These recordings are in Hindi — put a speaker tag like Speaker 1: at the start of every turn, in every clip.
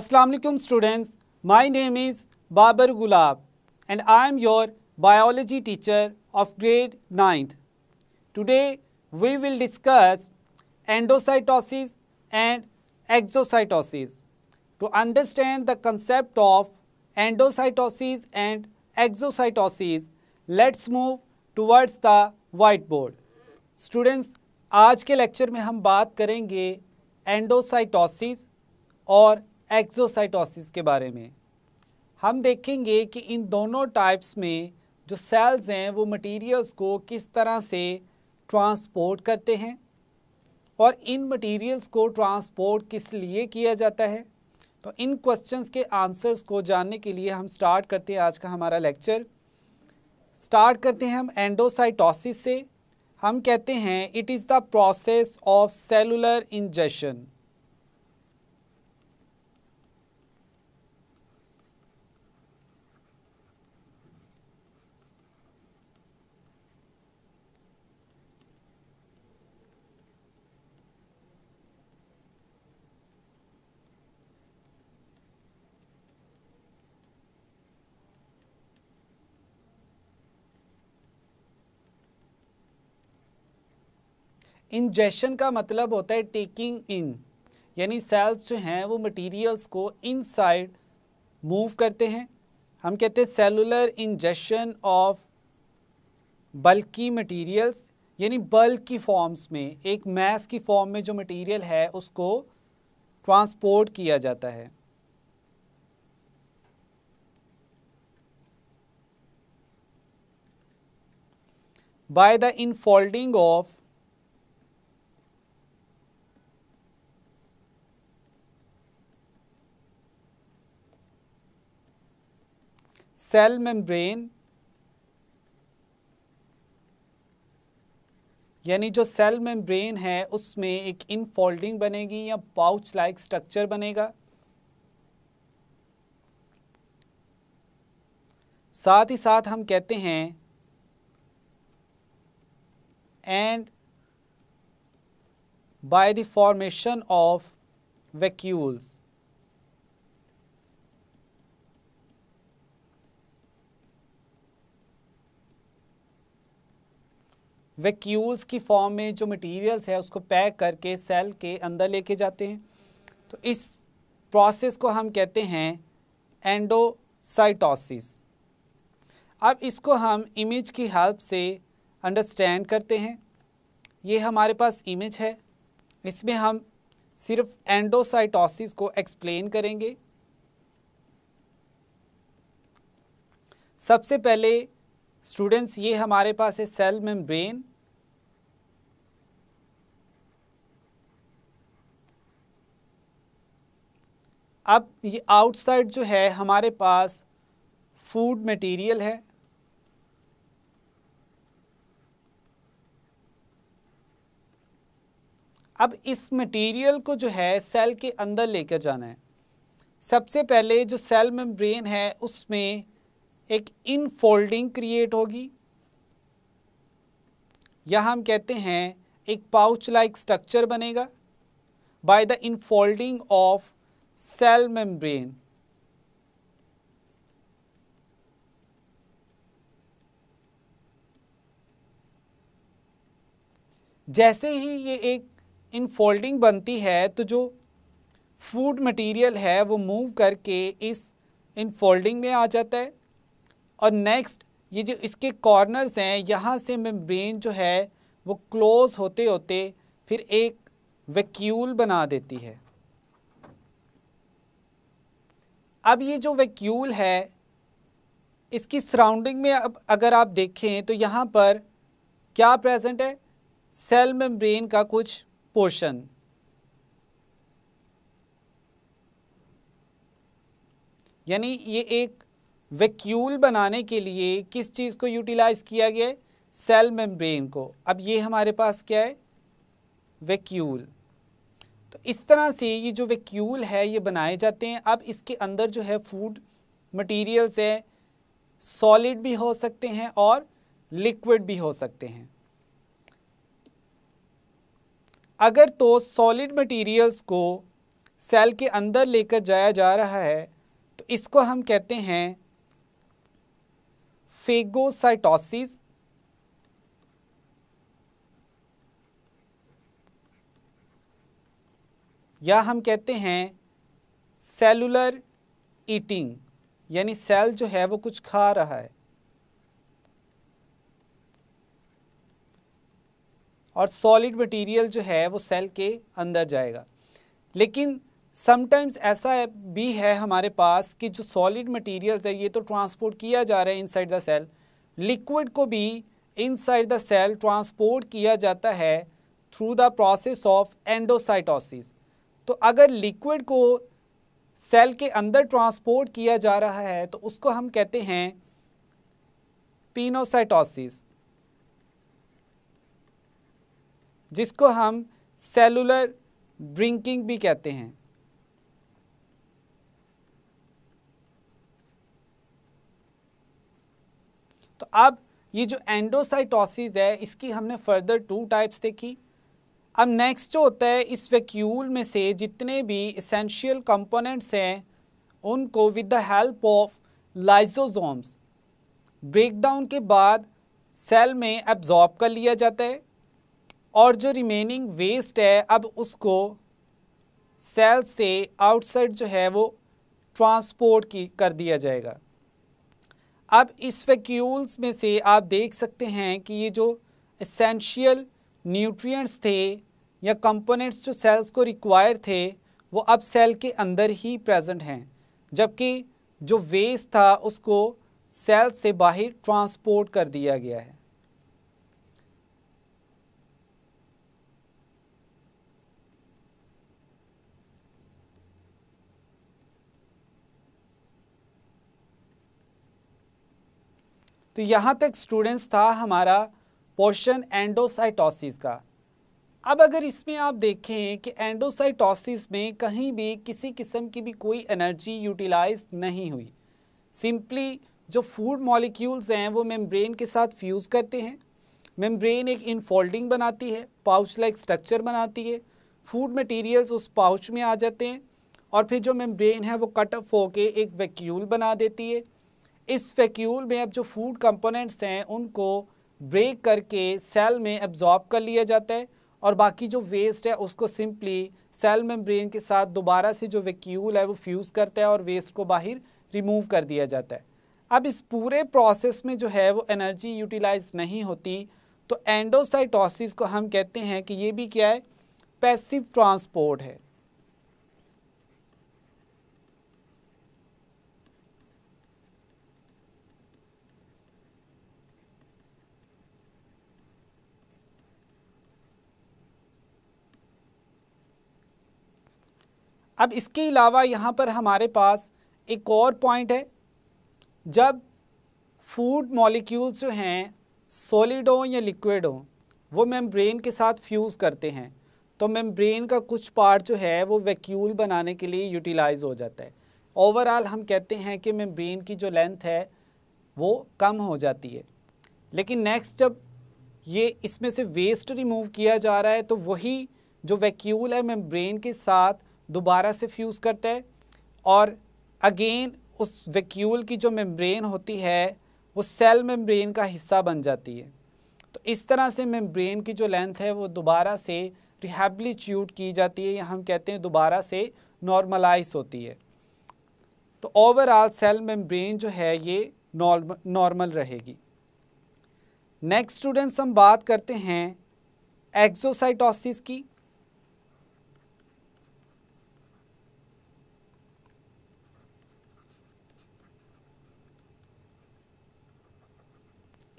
Speaker 1: Assalamualaikum students, my name is Babar Gulab and I am your biology teacher of grade 9th. Today we will discuss endocytosis and exocytosis. To understand the concept of endocytosis and exocytosis, let's move towards the whiteboard. Students, आज के लेक्चर में हम बात करेंगे एंडोसाइटोसिस एक्जोसाइटोसिस के बारे में हम देखेंगे कि इन दोनों टाइप्स में जो सेल्स हैं वो मटेरियल्स को किस तरह से ट्रांसपोर्ट करते हैं और इन मटेरियल्स को ट्रांसपोर्ट किस लिए किया जाता है तो इन क्वेश्चंस के आंसर्स को जानने के लिए हम स्टार्ट करते हैं आज का हमारा लेक्चर स्टार्ट करते हैं हम एंडोसाइटोसिस से हम कहते हैं it is the process of cellular ingestion ingestion का मतलब होता है टेकिंग इन यानी सेल्स जो हैं वो मटेरियल्स को इनसाइड मूव करते हैं हम कहते हैं cellular ingestion of bulky materials यानी बल्क की फॉर्म्स में एक मैस की फॉर्म में जो मटेरियल है उसको ट्रांसपोर्ट किया जाता है by the infolding of cell membrane यानी जो सेल मेम्ब्रेन है उसमें एक इनफोल्डिंग बनेगी या पाउच लाइक स्ट्रक्चर बनेगा साथ ही साथ हम कहते हैं and by the formation of vacuoles vacuoles की फॉर्म में जो मटेरियल्स है उसको पैक करके सेल के अंदर लेके जाते हैं तो इस प्रोसेस को हम कहते हैं एंडोसाइटोसिस अब इसको हम इमेज की हेल्प से अंडरस्टैंड करते हैं ये हमारे पास इमेज है इसमें हम सिर्फ एंडोसाइटोसिस को एक्सप्लेन करेंगे सबसे पहले स्टूडेंट्स ये हमारे पास है सेल मेम्ब्रेन अब ये आउटसाइड जो है हमारे पास फूड मटेरियल है अब इस मटेरियल को जो है सेल के अंदर लेकर जाना है सबसे पहले जो सेल मेम्ब्रेन है उसमें एक इनफोल्डिंग क्रिएट होगी या हम कहते हैं एक पाउच लाइक स्ट्रक्चर बनेगा by the infolding of cell membrane जैसे ही ये एक इनफोल्डिंग बनती है तो जो फूड मटेरियल है वो मूव करके इस इनफोल्डिंग में आ जाता है और नेक्स्ट ये जो इसके कॉर्नर्स हैं यहाँ से मेम्ब्रेन जो है वो क्लोज़ होते होते फिर एक वैक्यूल बना देती है अब ये जो वैक्यूल है इसकी सराउंडिंग में अब अगर आप देखें तो यहाँ पर क्या प्रेजेंट है सेल मेम्ब्रेन का कुछ पोर्शन यानी ये एक वैक्यूल बनाने के लिए किस चीज़ को यूटिलाइज़ किया गया है सेल मेम्ब्रेन को अब ये हमारे पास क्या है वैक्यूल तो इस तरह से ये जो वैक्यूल है ये बनाए जाते हैं अब इसके अंदर जो है फूड मटेरियल्स है सॉलिड भी हो सकते हैं और लिक्विड भी हो सकते हैं अगर तो सॉलिड मटेरियल्स को सेल के अंदर लेकर जाया जा रहा है तो इसको हम कहते हैं फेगोसाइटोसिस या हम कहते हैं सेलुलर ईटिंग यानी सेल जो है वो कुछ खा रहा है और सॉलिड मटेरियल जो है वो सेल के अंदर जाएगा लेकिन समटाइम्स ऐसा भी है हमारे पास कि जो सॉलिड मटेरियल्स है ये तो ट्रांसपोर्ट किया जा रहा है इनसाइड द सेल लिक्विड को भी इनसाइड द सेल ट्रांसपोर्ट किया जाता है through the process of endocytosis तो अगर लिक्विड को सेल के अंदर ट्रांसपोर्ट किया जा रहा है तो उसको हम कहते हैं पीनोसाइटोसिस जिसको हम सेलुलर ड्रिंकिंग भी कहते हैं तो अब ये जो एंडोसाइटोसिस है इसकी हमने फर्दर टू टाइप्स देखी अब नेक्स्ट जो होता है इस वैक्यूल में से जितने भी इसेंशियल कंपोनेंट्स हैं उनको with the help of lysosomes breakdown के बाद सेल में एब्जॉर्ब कर लिया जाता है और जो रिमेनिंग वेस्ट है अब उसको सेल से आउटसाइड जो है वो ट्रांसपोर्ट की कर दिया जाएगा अब इस वैक्यूल्स में से आप देख सकते हैं कि ये जो इसेंशियल न्यूट्रिएंट्स थे या कंपोनेंट्स जो सेल्स को रिक्वायर थे वो अब सेल के अंदर ही प्रेजेंट हैं जबकि जो वेस्ट था उसको सेल से बाहर ट्रांसपोर्ट कर दिया गया है तो यहाँ तक स्टूडेंट्स था हमारा पोर्शन एंडोसाइटोसिस का अब अगर इसमें आप देखें कि एंडोसाइटोसिस में कहीं भी किसी किस्म की भी कोई एनर्जी यूटिलाइज नहीं हुई सिंपली जो फूड मॉलिक्यूल्स हैं वो मेम्ब्रेन के साथ फ्यूज़ करते हैं मेम्ब्रेन एक इनफोल्डिंग बनाती है पाउच लाइक स्ट्रक्चर बनाती है फूड मटेरियल्स उस पाउच में आ जाते हैं और फिर जो मेम्ब्रेन है वो कट ऑफ होके एक वैक्यूल बना देती है इस वैक्यूल में अब जो फूड कंपोनेंट्स हैं उनको ब्रेक करके सेल में एब्जॉर्ब कर लिया जाता है और बाकी जो वेस्ट है उसको सिंपली सेल मेम्ब्रेन के साथ दोबारा से जो वैक्यूल है वो फ्यूज़ करता है और वेस्ट को बाहर रिमूव कर दिया जाता है अब इस पूरे प्रोसेस में जो है वो एनर्जी यूटिलाइज नहीं होती तो एंडोसाइटोसिस को हम कहते हैं कि ये भी क्या है पैसिव ट्रांसपोर्ट है अब इसके अलावा यहाँ पर हमारे पास एक और पॉइंट है जब फूड मॉलिक्यूल्स जो हैं सॉलिड हों या लिक्विड हों वो मेम्ब्रेन के साथ फ्यूज़ करते हैं तो मेम्ब्रेन का कुछ पार्ट जो है वो वैक्यूल बनाने के लिए यूटिलाइज हो जाता है ओवरऑल हम कहते हैं कि मेम्ब्रेन की जो लेंथ है वो कम हो जाती है लेकिन नेक्स्ट जब ये इसमें से वेस्ट रिमूव किया जा रहा है तो वही जो वैक्यूल है मेम्ब्रेन के साथ दोबारा से फ्यूज़ करता है और अगेन उस वैक्यूल की जो मेम्ब्रेन होती है वो सेल मेम्ब्रेन का हिस्सा बन जाती है तो इस तरह से मेम्ब्रेन की जो लेंथ है वो दोबारा से रिहेबलीच्यूट की जाती है या हम कहते हैं दोबारा से नॉर्मलाइज होती है तो ओवरऑल सेल मेम्ब्रेन जो है ये नॉर्मल रहेगी नेक्स्ट स्टूडेंट्स हम बात करते हैं एक्जोसाइटोसिस की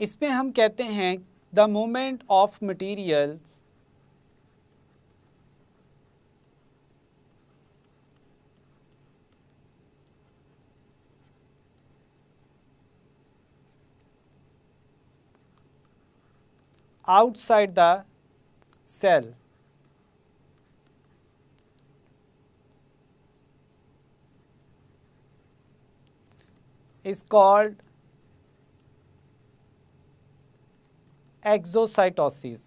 Speaker 1: इसमें हम कहते हैं the movement of material outside the cell is called exocytosis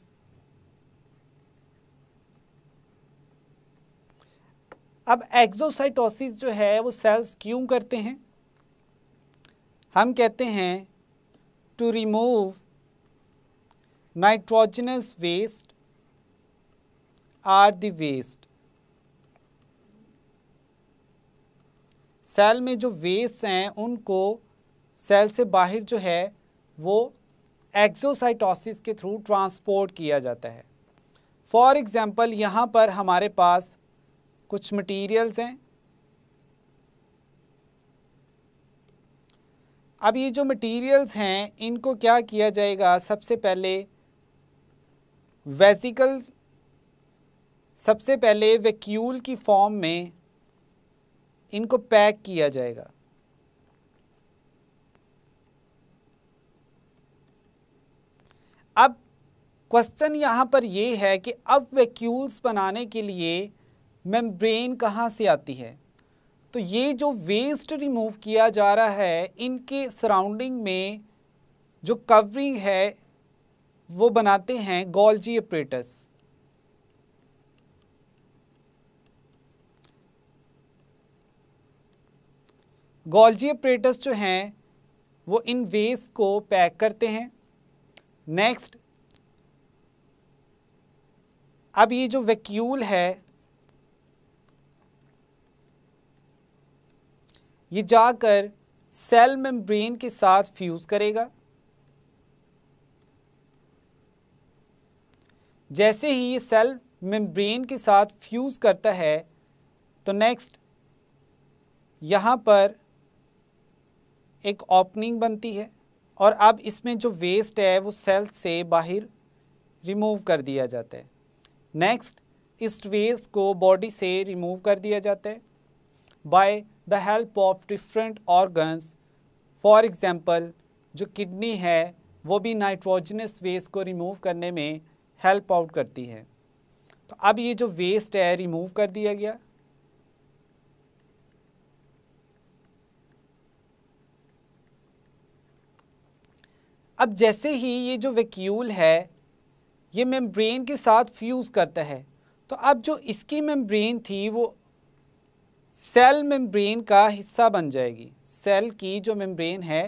Speaker 1: अब एक्जोसाइटोसिस जो है वो सेल्स क्यों करते हैं हम कहते हैं to remove nitrogenous waste or the waste cell में जो वेस्ट हैं उनको सेल से बाहर जो है वो एक्जोसाइटोसिस के थ्रू ट्रांसपोर्ट किया जाता है फॉर एग्ज़ाम्पल यहाँ पर हमारे पास कुछ मटीरियल्स हैं अब ये जो मटेरियल्स हैं इनको क्या किया जाएगा सबसे पहले वेसिकल सबसे पहले वैक्यूल की फॉर्म में इनको पैक किया जाएगा अब क्वेश्चन यहाँ पर ये है कि अब वैक्यूल्स बनाने के लिए मेम्ब्रेन कहाँ से आती है तो ये जो वेस्ट रिमूव किया जा रहा है इनके सराउंडिंग में जो कवरिंग है वो बनाते हैं गोल्जी अप्रेटस गोल्जी अप्रेटस जो हैं वो इन वेस्ट को पैक करते हैं नेक्स्ट अब ये जो वैक्यूल है ये जाकर सेल मेम्ब्रेन के साथ फ्यूज़ करेगा जैसे ही ये सेल मेम्ब्रेन के साथ फ्यूज़ करता है तो नेक्स्ट यहाँ पर एक ओपनिंग बनती है और अब इसमें जो वेस्ट है वो सेल से बाहर रिमूव कर दिया जाता है नेक्स्ट इस वेस्ट को बॉडी से रिमूव कर दिया जाता है by the help of different organs for example जो किडनी है वो भी नाइट्रोजनस वेस्ट को रिमूव करने में हेल्प आउट करती है तो अब ये जो वेस्ट है रिमूव कर दिया गया अब जैसे ही ये जो वैक्यूल है ये मेम्ब्रेन के साथ फ्यूज़ करता है तो अब जो इसकी मेम्ब्रेन थी वो सेल मेम्ब्रेन का हिस्सा बन जाएगी सेल की जो मेम्ब्रेन है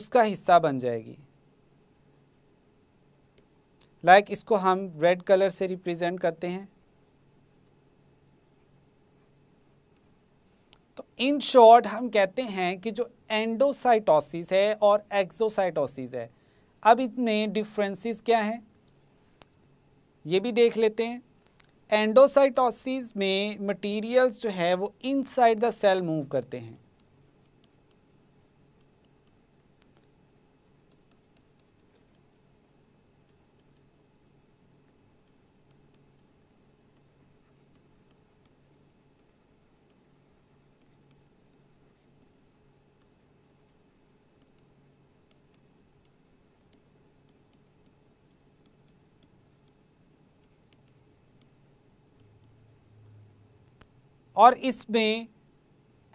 Speaker 1: उसका हिस्सा बन जाएगी लाइक like इसको हम रेड कलर से रिप्रेजेंट करते हैं तो इन शॉर्ट हम कहते हैं कि जो एंडोसाइटोसिस है और एक्सोसाइटोसिस है अब इसमें डिफ्रेंसिस क्या हैं ये भी देख लेते हैं एंडोसाइटोसिस में मटेरियल्स जो है वो इनसाइड द सेल मूव करते हैं और इसमें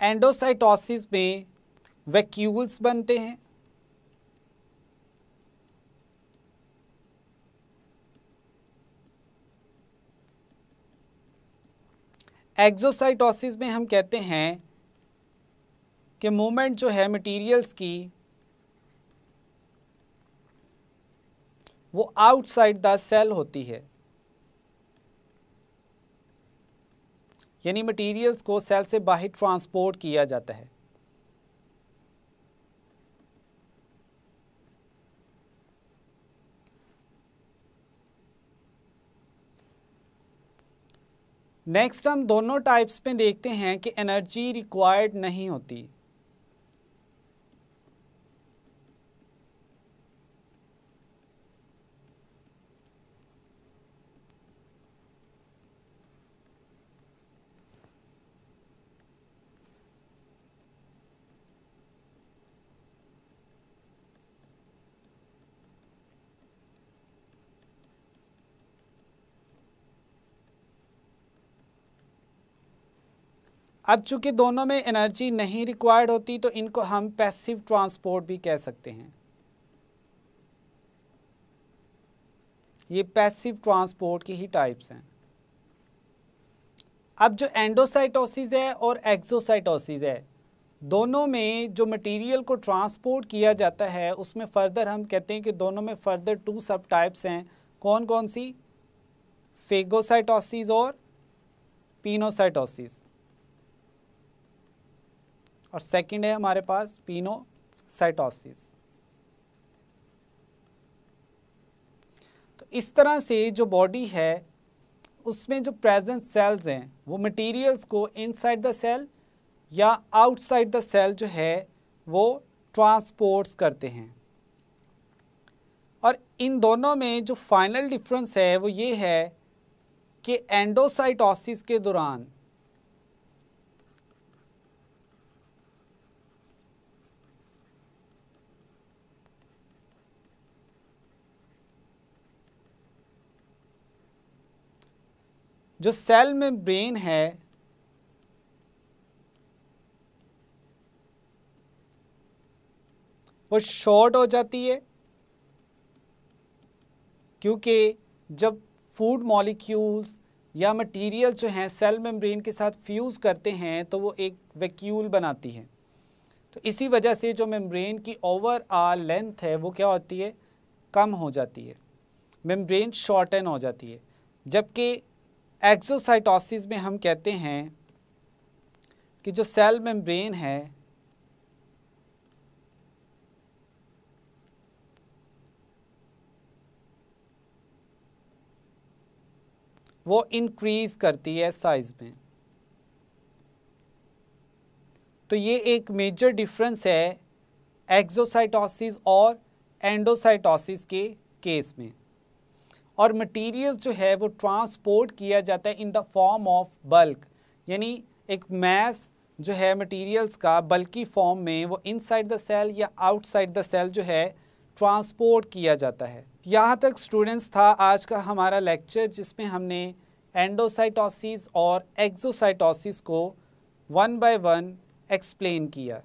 Speaker 1: एंडोसाइटोसिस में वैक्यूल्स बनते हैं एक्सोसाइटोसिस में हम कहते हैं कि मूवमेंट जो है मटेरियल्स की वो आउटसाइड द सेल होती है यानी मटेरियल्स को सेल से बाहर ट्रांसपोर्ट किया जाता है नेक्स्ट हम दोनों टाइप्स में देखते हैं कि एनर्जी रिक्वायर्ड नहीं होती अब चूंकि दोनों में एनर्जी नहीं रिक्वायर्ड होती तो इनको हम पैसिव ट्रांसपोर्ट भी कह सकते हैं ये पैसिव ट्रांसपोर्ट की ही टाइप्स हैं अब जो एंडोसाइटोसिस है और एक्सोसाइटोसिस है दोनों में जो मटेरियल को ट्रांसपोर्ट किया जाता है उसमें फ़र्दर हम कहते हैं कि दोनों में फ़र्दर टू सब टाइप्स हैं कौन कौन सी फेगोसाइटोसिस और पिनोसाइटोसिस और सेकंड है हमारे पास पिनोसाइटोसिस तो इस तरह से जो बॉडी है उसमें जो प्रेजेंट सेल्स हैं वो मटेरियल्स को इनसाइड द सेल या आउटसाइड द सेल जो है वो ट्रांसपोर्ट्स करते हैं और इन दोनों में जो फाइनल डिफरेंस है वो ये है कि एंडोसाइटोसिस के दौरान जो सेल में ब्रेन है वो शॉर्ट हो जाती है क्योंकि जब फूड मॉलिक्यूल्स या मटेरियल जो हैं सेल मेम्ब्रेन के साथ फ्यूज़ करते हैं तो वो एक वैक्यूल बनाती है तो इसी वजह से जो मेम्ब्रेन की ओवरऑल लेंथ है वो क्या होती है कम हो जाती है मेम्ब्रेन शॉर्टन हो जाती है जबकि एक्जोसाइटोसिस में हम कहते हैं कि जो सेल मेम्ब्रेन है वो इंक्रीज करती है साइज में तो ये एक मेजर डिफरेंस है एक्जोसाइटोसिस और एंडोसाइटोसिस के केस में और मटेरियल जो है वो ट्रांसपोर्ट किया जाता है in the form of bulk यानी एक मैस जो है मटेरियल्स का बल्कि फॉर्म में वो इनसाइड द सेल या आउटसाइड द सेल जो है ट्रांसपोर्ट किया जाता है यहाँ तक स्टूडेंट्स था आज का हमारा लेक्चर जिसमें हमने एंडोसाइटोसिस और एक्जोसाइटोसिस को वन बाय वन एक्सप्लेन किया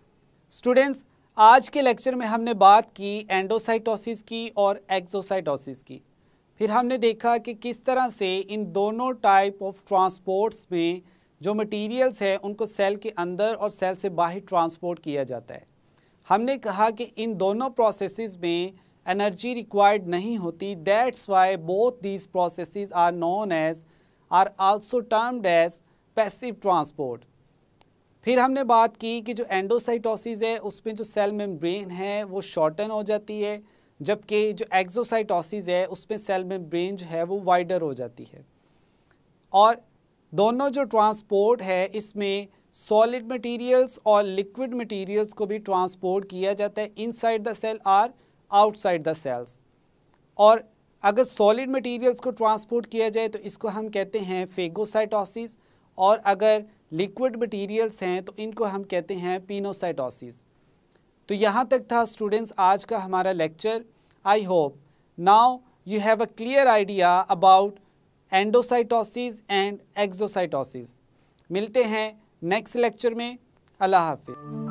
Speaker 1: स्टूडेंट्स आज के लेक्चर में हमने बात की एंडोसाइटोसिस की और एक्जोसाइटोसिस की फिर हमने देखा कि किस तरह से इन दोनों टाइप ऑफ ट्रांसपोर्ट्स में जो मटेरियल्स हैं उनको सेल के अंदर और सेल से बाहर ट्रांसपोर्ट किया जाता है हमने कहा कि इन दोनों प्रोसेसेस में एनर्जी रिक्वायर्ड नहीं होती that's why both these processes are known as are also termed as passive transport फिर हमने बात की कि जो एंडोसाइटोसिस है उसमें जो सेल मेम्ब्रेन है वो शॉर्टन हो जाती है जबकि जो एक्जोसाइटोसिस है उसमें सेल मेम्ब्रेन जो है वो वाइडर हो जाती है और दोनों जो ट्रांसपोर्ट है इसमें सॉलिड मटेरियल्स और लिक्विड मटेरियल्स को भी ट्रांसपोर्ट किया जाता है inside the cell or outside the cells और अगर सॉलिड मटेरियल्स को ट्रांसपोर्ट किया जाए तो इसको हम कहते हैं फेगोसाइटोसिस और अगर लिक्विड मटेरियल्स हैं तो इनको हम कहते हैं पिनोसाइटोसिस तो यहाँ तक था स्टूडेंट्स आज का हमारा lecture I hope now you have a clear idea about endocytosis and exocytosis मिलते हैं नेक्स्ट लेक्चर में अल्लाह हाफिज़